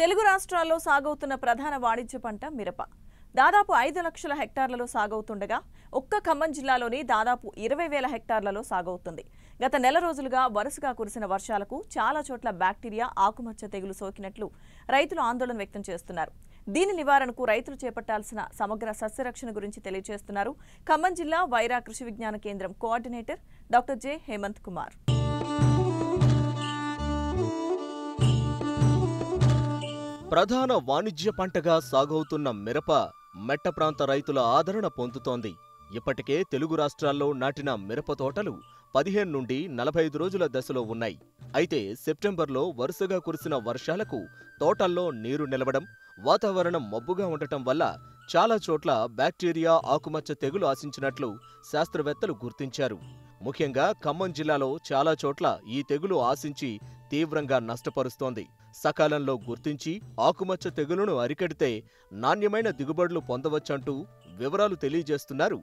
తెలుగు రాష్ట్రాల్లో సాగవుతున్న ప్రధాన వాణిజ్య పంట మిరప దాదాపు ఐదు లక్షల హెక్టార్లలో సాగవుతుండగా ఒక్క ఖమ్మం జిల్లాలోని దాదాపు ఇరవై వేల హెక్టార్లలో సాగవుతుంది గత నెల రోజులుగా వరుసగా కురిసిన వర్షాలకు చాలా చోట్ల బ్యాక్టీరియా ఆకుమచ్చ తెగులు సోకినట్లు రైతులు ఆందోళన వ్యక్తం చేస్తున్నారు దీని నివారణకు రైతులు చేపట్టాల్సిన సమగ్ర సస్యరక్షణ గురించి తెలియజేస్తున్నారు ఖమ్మం జిల్లా Wyra Krishi Vigyan Kendra coordinator doctor J Hemanth Kumar ప్రధాన వాణిజ్య పంటగా సాగవుతున్న మిరప మెట్ట ప్రాంత రైతుల ఆదరణ పొందుతోంది ఇప్పటికే తెలుగు రాష్ట్రాల్లో నాటిన మిరప తోటలు పదిహేను నుండి నలభై రోజుల దశలో ఉన్నాయి అయితే సెప్టెంబర్లో వరుసగా కురిసిన వర్షాలకు తోటల్లో నీరు నిలవడం వాతావరణం మబ్బుగా ఉండటం వల్ల చాలా చోట్ల బ్యాక్టీరియా ఆకుమచ్చ తెగులు ఆశించినట్లు శాస్త్రవేత్తలు గుర్తించారు ముఖ్యంగా ఖమ్మం జిల్లాలో చాలా చోట్ల ఈ తెగులు ఆశించి తీవ్రంగా నష్టపరుస్తోంది సకాలంలో గుర్తించి ఆకుమచ్చ తెగులును అరికడితే నాణ్యమైన దిగుబడులు పొందవచ్చంటూ వివరాలు తెలియజేస్తున్నారు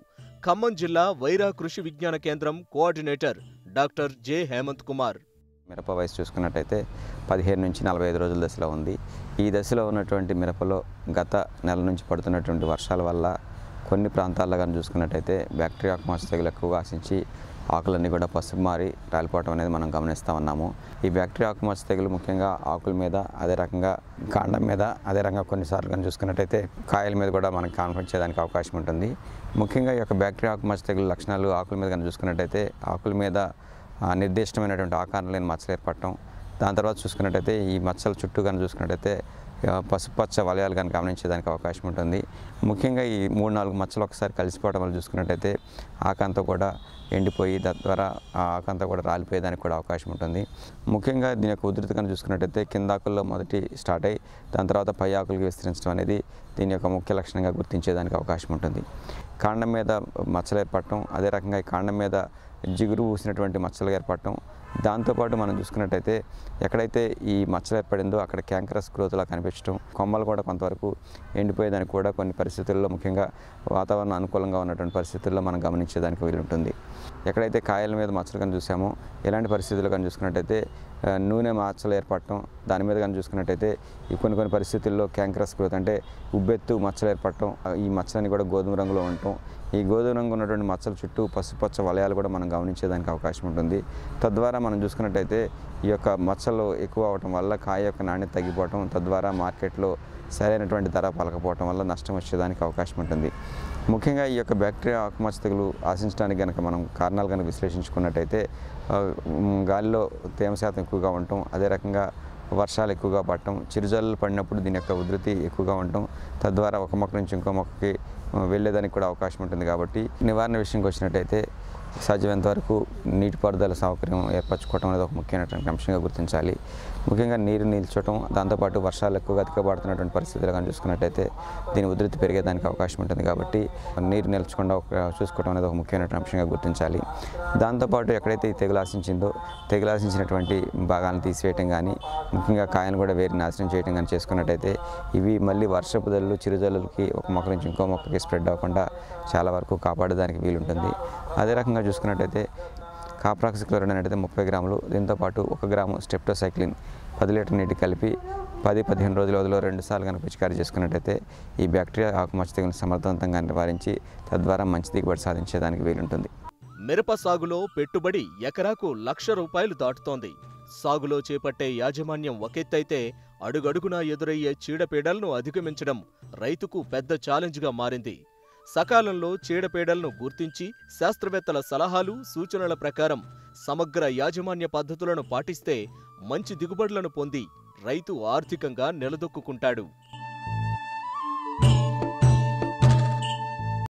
ఖమ్మం జిల్లా Wyra Krishi Vigyan Kendra coordinator doctor J Hemanth Kumar మిరప వయసు చూసుకున్నట్టయితే పదిహేను నుంచి నలభై ఐదు రోజుల దశలో ఉంది ఈ దశలో ఉన్నటువంటి మిరపలో గత నెల నుంచి పడుతున్నటువంటి వర్షాల వల్ల కొన్ని ప్రాంతాల్లో కానీ చూసుకున్నట్టయితే బ్యాక్టీరియా మాస్ తెగులు ఎక్కువగా ఆశించి ఆకులన్నీ కూడా పసుపు మారి రాలిపోవటం అనేది మనం గమనిస్తూ ఉన్నాము ఈ బ్యాక్టీరియా ఆకుమచ్చ తెగులు ముఖ్యంగా ఆకుల మీద అదే రకంగా కాండం మీద అదే రకంగా కొన్నిసార్లు కానీ చూసుకున్నట్టయితే కాయల మీద కూడా మనకు చేయడానికి అవకాశం ఉంటుంది ముఖ్యంగా ఈ యొక్క బ్యాక్టీరియా ఆకుమచ్చ తెగులు లక్షణాలు ఆకుల మీద కానీ చూసుకున్నట్టయితే ఆకుల మీద నిర్దిష్టమైనటువంటి ఆకారం లేని మచ్చలు ఏర్పడటం దాని తర్వాత చూసుకున్నట్టయితే ఈ మచ్చల చుట్టూ కానీ చూసుకున్నట్టయితే పసుపచ్చ వలయాలు కానీ గమనించేదానికి అవకాశం ఉంటుంది ముఖ్యంగా ఈ మూడు నాలుగు మచ్చలు ఒకసారి కలిసిపోవడం వల్ల చూసుకున్నట్టయితే ఆకాంతో కూడా ఎండిపోయి తద్వారా ఆకంతా కూడా రాలిపోయేదానికి కూడా అవకాశం ఉంటుంది ముఖ్యంగా దీని యొక్క ఉధృతి కనుక చూసుకున్నట్టయితే ఆకుల్లో మొదటి స్టార్ట్ అయ్యి దాని తర్వాత పై ఆకులకు విస్తరించడం అనేది దీని యొక్క ముఖ్య లక్షణంగా గుర్తించేదానికి అవకాశం ఉంటుంది కాండం మీద ఏర్పడటం అదే రకంగా ఈ కాండం మీద జిగురు పూసినటువంటి మచ్చలు ఏర్పడటం దాంతోపాటు మనం చూసుకున్నట్టయితే ఎక్కడైతే ఈ మచ్చలు ఏర్పడిందో అక్కడ క్యాంకరస్ గ్రోత్లా కనిపించడం కొమ్మలు కూడా కొంతవరకు ఎండిపోయేదానికి కూడా కొన్ని పరిస్థితుల్లో ముఖ్యంగా వాతావరణం అనుకూలంగా ఉన్నటువంటి పరిస్థితుల్లో మనం గమనించేదానికి వీలుంటుంది ఎక్కడైతే కాయల మీద మచ్చలు కానీ చూసామో ఎలాంటి పరిస్థితులు కానీ చూసుకున్నట్టయితే నూనె మచ్చలు ఏర్పడటం దాని మీద కానీ చూసుకున్నట్టయితే ఈ కొన్ని కొన్ని పరిస్థితుల్లో క్యాంకరస్ గ్రోత్ అంటే ఉబ్బెత్తు మచ్చలు ఏర్పడటం ఈ మచ్చలని కూడా గోధుమ రంగులో ఉండటం ఈ గోధుమ రంగు ఉన్నటువంటి మచ్చల చుట్టూ పసుపచ్చ వలయాలు కూడా మనం గమనించేదానికి అవకాశం ఉంటుంది తద్వారా మనం చూసుకున్నట్టయితే ఈ యొక్క మచ్చలు ఎక్కువ అవటం వల్ల కాయ యొక్క నాణ్యత తగ్గిపోవటం తద్వారా మార్కెట్లో సరైనటువంటి ధర పలకపోవటం వల్ల నష్టం వచ్చేదానికి అవకాశం ఉంటుంది ముఖ్యంగా ఈ యొక్క బ్యాక్టీరియా ఆకుమచ్చ తెగులు ఆశించడానికి కనుక మనం కారణాలు కనుక విశ్లేషించుకున్నట్టయితే గాలిలో తేమ శాతం ఎక్కువగా ఉండటం అదే రకంగా వర్షాలు ఎక్కువగా పడటం చిరుజల్లు పడినప్పుడు దీని యొక్క ఉధృతి ఎక్కువగా ఉండటం తద్వారా ఒక మొక్క నుంచి ఇంకో మొక్కకి వెళ్ళేదానికి కూడా అవకాశం ఉంటుంది కాబట్టి నివారణ విషయంకి వచ్చినట్టయితే సాధ్యమైనంత వరకు నీటిపారుదల సౌకర్యం ఏర్పరచుకోవడం అనేది ఒక ముఖ్యమైనటువంటి అంశంగా గుర్తించాలి ముఖ్యంగా నీరు నిల్చడం దాంతోపాటు వర్షాలు ఎక్కువగా అతికబడుతున్నటువంటి పరిస్థితులు కానీ చూసుకున్నట్టయితే దీని ఉధృతి పెరిగేదానికి అవకాశం ఉంటుంది కాబట్టి నీరు నిల్చకుండా ఒక చూసుకోవడం అనేది ఒక ముఖ్యమైనటువంటి అంశంగా గుర్తించాలి దాంతోపాటు ఎక్కడైతే ఈ తెగులు ఆశించిందో తెగులు ఆశించినటువంటి భాగాలను తీసివేయటం కానీ ముఖ్యంగా కాయను కూడా వేరు నాశనం చేయడం కానీ చేసుకున్నట్టయితే ఇవి మళ్ళీ వర్షపు దళలు చిరుజల్లులకి ఒక మొక్క నుంచి ఇంకో మొక్కకి స్ప్రెడ్ అవ్వకుండా చాలా వరకు కాపాడడానికి వీలుంటుంది అదే రకంగా చూసుకున్నట్టయితే కాప్రాక్స్ క్లోరైడ్ అనేది ముప్పై గ్రాములు దీంతోపాటు ఒక గ్రాము స్టెప్టోసైక్లిన్ పది లీటర్ నీటి కలిపి పది పదిహేను రోజుల వదిలో రెండుసార్లు కనుక పిచికారీ చేసుకున్నట్టయితే ఈ బ్యాక్టీరియా ఆకుమచ్చ తెగులు సమర్థవంతంగా నివారించి తద్వారా మంచి దిగుబడి సాధించేదానికి వీలుంటుంది మిరప సాగులో పెట్టుబడి ఎకరాకు లక్ష రూపాయలు దాటుతోంది సాగులో చేపట్టే యాజమాన్యం ఒకెత్తైతే అడుగడుగునా ఎదురయ్యే చీడపీడలను అధిగమించడం రైతుకు పెద్ద ఛాలెంజ్గా మారింది సకాలంలో చీడపీడలను గుర్తించి శాస్త్రవేత్తల సలహాలు సూచనల ప్రకారం సమగ్ర యాజమాన్య పద్ధతులను పాటిస్తే మంచి దిగుబడులను పొంది రైతు ఆర్థికంగా నిలదొక్కుంటాడు